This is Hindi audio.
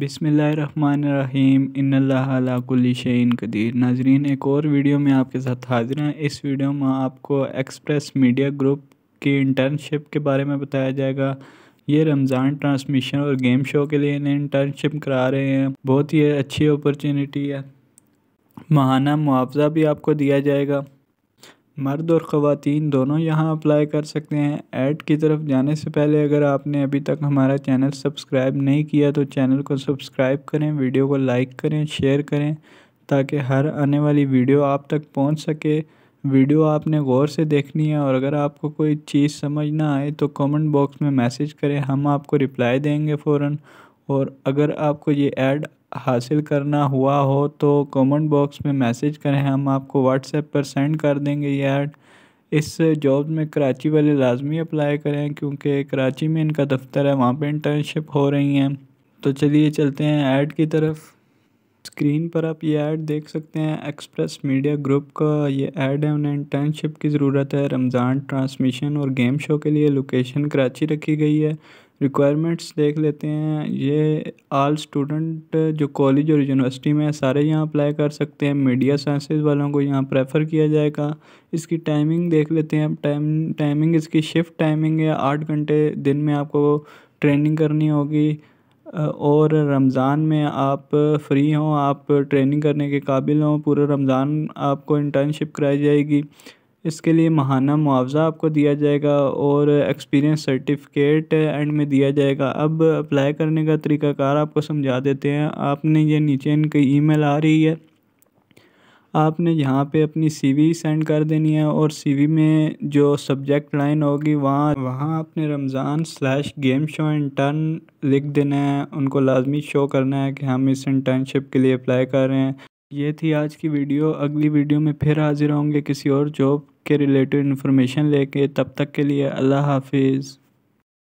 बिसमीम इनकुलशन कदीर नाजरीन एक और वीडियो में आपके साथ हाजिर हैं इस वीडियो में आपको एक्सप्रेस मीडिया ग्रुप की इंटर्नशिप के बारे में बताया जाएगा ये रमज़ान ट्रांसमिशन और गेम शो के लिए इन्हें इंटर्नशिप करा रहे हैं बहुत ही अच्छी अपॉर्चुनिटी है माहाना मुआवजा भी आपको दिया जाएगा मर्द और ख़वातीन दोनों यहाँ अप्लाई कर सकते हैं ऐड की तरफ जाने से पहले अगर आपने अभी तक हमारा चैनल सब्सक्राइब नहीं किया तो चैनल को सब्सक्राइब करें वीडियो को लाइक करें शेयर करें ताकि हर आने वाली वीडियो आप तक पहुँच सके वीडियो आपने गौर से देखनी है और अगर आपको कोई चीज़ समझ ना आए तो कमेंट बॉक्स में मैसेज करें हम आपको रिप्लाई देंगे फ़ौर और अगर आपको ये ऐड हासिल करना हुआ हो तो कमेंट बॉक्स में मैसेज करें हम आपको व्हाट्सएप पर सेंड कर देंगे ये ऐड इस जॉब में कराची वाले लाजमी अप्लाई करें क्योंकि कराची में इनका दफ्तर है वहाँ पे इंटर्नशिप हो रही हैं तो चलिए चलते हैं ऐड की तरफ स्क्रीन पर आप ये ऐड देख सकते हैं एक्सप्रेस मीडिया ग्रुप का ये ऐड है उन्हें इंटर्नशिप की ज़रूरत है रमज़ान ट्रांसमिशन और गेम शो के लिए लोकेशन कराची रखी गई है रिक्वायरमेंट्स देख लेते हैं ये आल स्टूडेंट जो कॉलेज और यूनिवर्सिटी में सारे यहाँ अप्लाई कर सकते हैं मीडिया साइंसेज वालों को यहाँ प्रेफर किया जाएगा इसकी टाइमिंग देख लेते हैं टाइम टाइमिंग इसकी शिफ्ट टाइमिंग है आठ घंटे दिन में आपको ट्रेनिंग करनी होगी और रमज़ान में आप फ्री हों आप ट्रेनिंग करने के काबिल हों पूरे रमज़ान आपको इंटर्नशिप कराई जाएगी इसके लिए महाना मुआवजा आपको दिया जाएगा और एक्सपीरियंस सर्टिफिकेट एंड में दिया जाएगा अब अप्लाई करने का तरीकाकार आपको समझा देते हैं आपने ये नीचे इनकी ईमेल आ रही है आपने यहाँ पे अपनी सीवी सेंड कर देनी है और सीवी में जो सब्जेक्ट लाइन होगी वहाँ वहाँ आपने Ramzan slash game show intern लिख देना है उनको लाजमी शो करना है कि हम इस इंटर्नशिप के लिए अप्लाई कर रहे हैं ये थी आज की वीडियो अगली वीडियो में फिर हाजिर होंगे किसी और जॉब के रिलेटेड इन्फॉर्मेशन लेके तब तक के लिए अल्लाह हाफिज़